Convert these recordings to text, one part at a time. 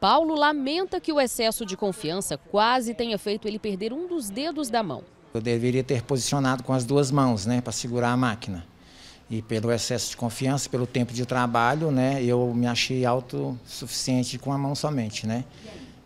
Paulo lamenta que o excesso de confiança quase tenha feito ele perder um dos dedos da mão. Eu deveria ter posicionado com as duas mãos, né, para segurar a máquina. E pelo excesso de confiança, pelo tempo de trabalho, né, eu me achei autossuficiente com a mão somente, né.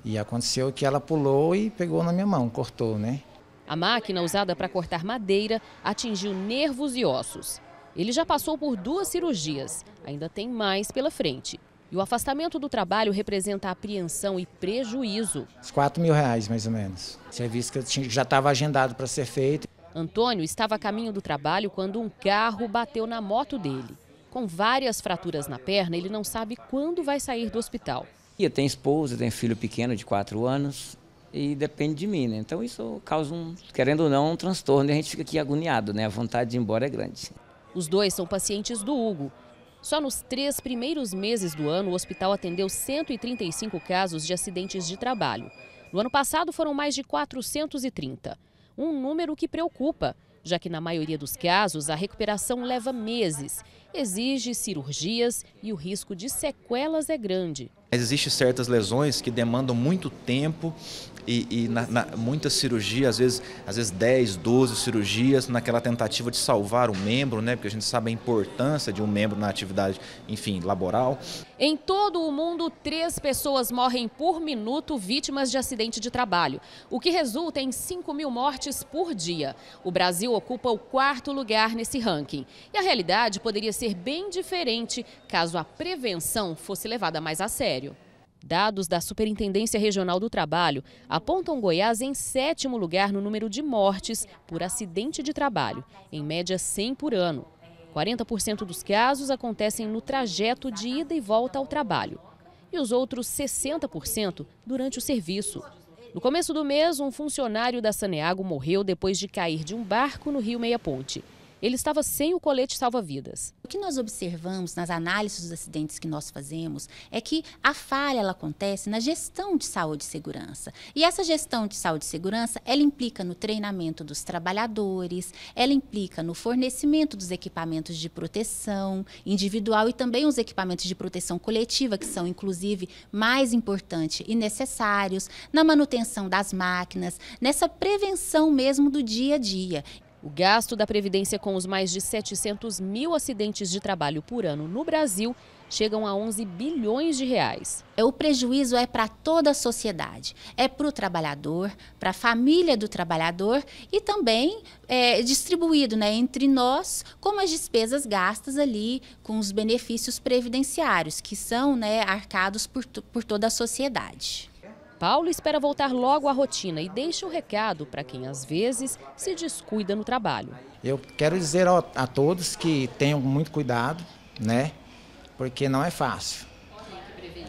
E aconteceu que ela pulou e pegou na minha mão, cortou, né. A máquina usada para cortar madeira atingiu nervos e ossos. Ele já passou por duas cirurgias, ainda tem mais pela frente. E o afastamento do trabalho representa apreensão e prejuízo. Uns 4 mil reais, mais ou menos. Serviço que já estava agendado para ser feito. Antônio estava a caminho do trabalho quando um carro bateu na moto dele. Com várias fraturas na perna, ele não sabe quando vai sair do hospital. Eu tenho esposa, tenho filho pequeno de 4 anos e depende de mim, né? Então isso causa um, querendo ou não, um transtorno e a gente fica aqui agoniado, né? A vontade de ir embora é grande. Os dois são pacientes do Hugo só nos três primeiros meses do ano, o hospital atendeu 135 casos de acidentes de trabalho. No ano passado, foram mais de 430. Um número que preocupa, já que na maioria dos casos a recuperação leva meses, exige cirurgias e o risco de sequelas é grande. Mas existem certas lesões que demandam muito tempo e, e na, na, muita cirurgia, às vezes, às vezes 10, 12 cirurgias naquela tentativa de salvar um membro, né? Porque a gente sabe a importância de um membro na atividade, enfim, laboral. Em todo o mundo, três pessoas morrem por minuto vítimas de acidente de trabalho, o que resulta em 5 mil mortes por dia. O Brasil ocupa o quarto lugar nesse ranking. E a realidade poderia ser bem diferente caso a prevenção fosse levada mais a sério. Dados da Superintendência Regional do Trabalho apontam Goiás em sétimo lugar no número de mortes por acidente de trabalho, em média 100 por ano. 40% dos casos acontecem no trajeto de ida e volta ao trabalho e os outros 60% durante o serviço. No começo do mês, um funcionário da Saneago morreu depois de cair de um barco no Rio Meia Ponte. Ele estava sem o colete salva-vidas. O que nós observamos nas análises dos acidentes que nós fazemos é que a falha ela acontece na gestão de saúde e segurança. E essa gestão de saúde e segurança, ela implica no treinamento dos trabalhadores, ela implica no fornecimento dos equipamentos de proteção individual e também os equipamentos de proteção coletiva, que são inclusive mais importantes e necessários, na manutenção das máquinas, nessa prevenção mesmo do dia a dia. O gasto da Previdência com os mais de 700 mil acidentes de trabalho por ano no Brasil chegam a 11 bilhões de reais. É, o prejuízo é para toda a sociedade, é para o trabalhador, para a família do trabalhador e também é distribuído né, entre nós, como as despesas gastas ali com os benefícios previdenciários, que são né, arcados por, por toda a sociedade. Paulo espera voltar logo à rotina e deixa o um recado para quem às vezes se descuida no trabalho. Eu quero dizer a, a todos que tenham muito cuidado, né? Porque não é fácil.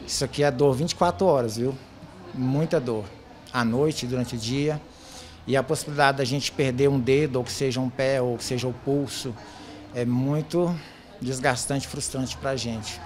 Isso aqui é dor 24 horas, viu? Muita dor. À noite, durante o dia. E a possibilidade da gente perder um dedo, ou que seja um pé, ou que seja o pulso, é muito desgastante, frustrante para a gente.